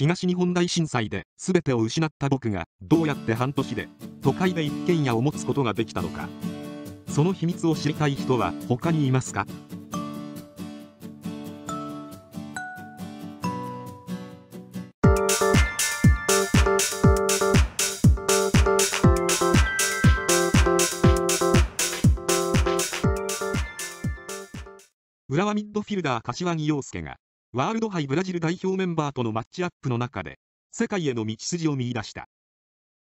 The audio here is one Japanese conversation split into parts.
東日本大震災で全てを失った僕がどうやって半年で都会で一軒家を持つことができたのかその秘密を知りたい人は他にいますか浦和ミッドフィルダー柏木陽介がワールド杯ブラジル代表メンバーとのマッチアップの中で、世界への道筋を見出した。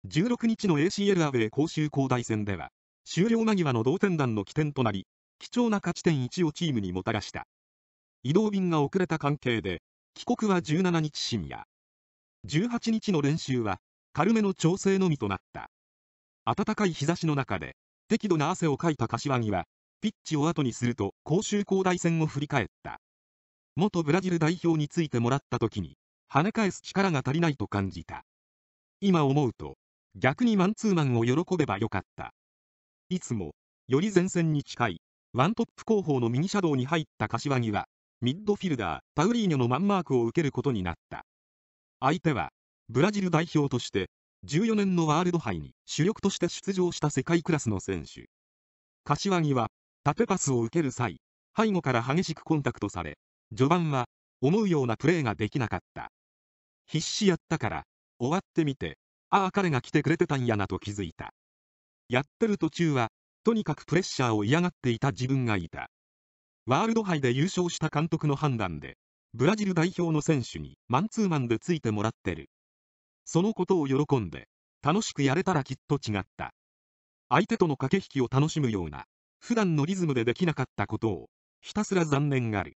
16日の ACL アウェー甲州広大戦では、終了間際の同点弾の起点となり、貴重な勝ち点1をチームにもたらした。移動便が遅れた関係で、帰国は17日深夜。18日の練習は、軽めの調整のみとなった。暖かい日差しの中で、適度な汗をかいた柏木は、ピッチを後にすると、甲州広大戦を振り返った。元ブラジル代表についてもらった時に、跳ね返す力が足りないと感じた。今思うと、逆にマンツーマンを喜べばよかった。いつも、より前線に近い、ワントップ後方の右シャドウに入った柏木は、ミッドフィルダー、パウリーニョのマンマークを受けることになった。相手は、ブラジル代表として、14年のワールド杯に主力として出場した世界クラスの選手。柏木は、縦パスを受ける際、背後から激しくコンタクトされ、序盤は思うようなプレーができなかった。必死やったから、終わってみて、ああ彼が来てくれてたんやなと気づいた。やってる途中は、とにかくプレッシャーを嫌がっていた自分がいた。ワールド杯で優勝した監督の判断で、ブラジル代表の選手にマンツーマンでついてもらってる。そのことを喜んで、楽しくやれたらきっと違った。相手との駆け引きを楽しむような、普段のリズムでできなかったことを、ひたすら残念がる。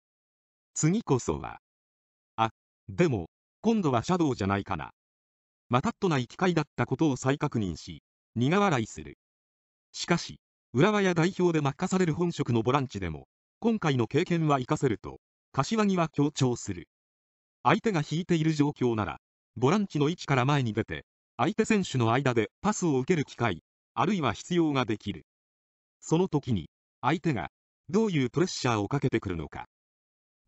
次こそは。あ、でも、今度はシャドウじゃないかな。またっとない機会だったことを再確認し、苦笑いする。しかし、浦和や代表で任される本職のボランチでも、今回の経験は活かせると、柏木は強調する。相手が引いている状況なら、ボランチの位置から前に出て、相手選手の間でパスを受ける機会、あるいは必要ができる。その時に、相手が、どういうプレッシャーをかけてくるのか。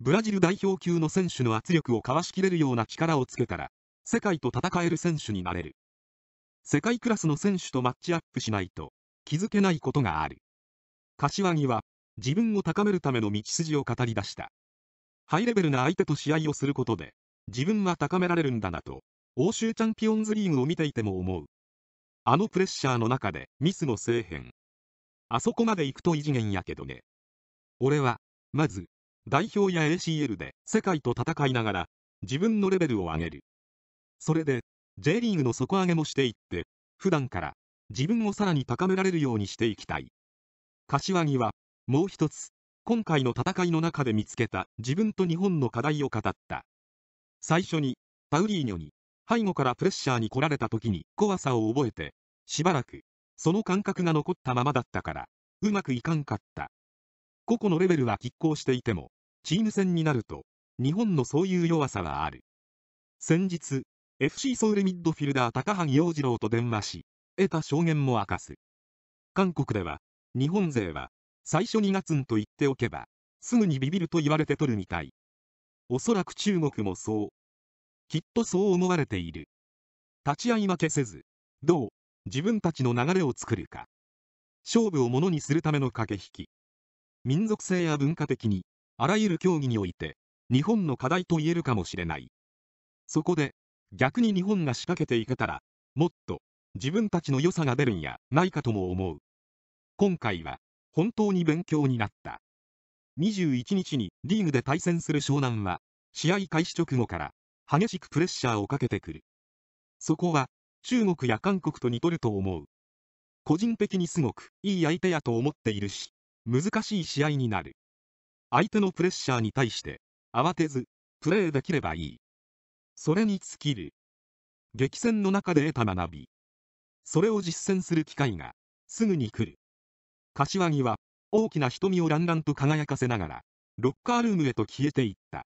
ブラジル代表級の選手の圧力をかわしきれるような力をつけたら、世界と戦える選手になれる。世界クラスの選手とマッチアップしないと、気づけないことがある。柏木は、自分を高めるための道筋を語り出した。ハイレベルな相手と試合をすることで、自分は高められるんだなと、欧州チャンピオンズリーグを見ていても思う。あのプレッシャーの中でミスのせいへん。あそこまで行くと異次元やけどね。俺は、まず、代表や ACL で世界と戦いながら自分のレベルを上げるそれで J リーグの底上げもしていって普段から自分をさらに高められるようにしていきたい柏木はもう一つ今回の戦いの中で見つけた自分と日本の課題を語った最初にパウリーニョに背後からプレッシャーに来られた時に怖さを覚えてしばらくその感覚が残ったままだったからうまくいかんかった個々のレベルは拮抗していても、チーム戦になると、日本のそういう弱さはある。先日、FC ソウルミッドフィルダー高萩洋次郎と電話し、得た証言も明かす。韓国では、日本勢は、最初にガツンと言っておけば、すぐにビビると言われて取るみたい。おそらく中国もそう。きっとそう思われている。立ち合い負けせず、どう、自分たちの流れを作るか。勝負をものにするための駆け引き。民族性や文化的に、あらゆる競技において、日本の課題と言えるかもしれない。そこで、逆に日本が仕掛けていけたら、もっと、自分たちの良さが出るんやないかとも思う。今回は、本当に勉強になった。21日にリーグで対戦する湘南は、試合開始直後から、激しくプレッシャーをかけてくる。そこは、中国や韓国と似とると思う。個人的にすごくいい相手やと思っているし、難しい試合になる。相手のプレッシャーに対して慌てずプレーできればいい。それに尽きる。激戦の中で得た学び。それを実践する機会がすぐに来る。柏木は大きな瞳をラんらんと輝かせながらロッカールームへと消えていった。